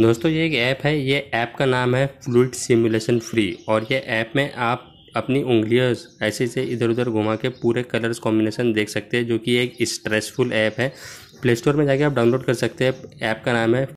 दोस्तों ये एक ऐप है ये ऐप का नाम है फ्लूड सिमुलेशन फ्री और ये ऐप में आप अपनी उंगलियाँ ऐसे से इधर उधर घुमा के पूरे कलर्स कॉम्बिनेशन देख सकते हैं जो कि एक स्ट्रेसफुल ऐप है प्ले स्टोर में जाके आप डाउनलोड कर सकते हैं ऐप का नाम है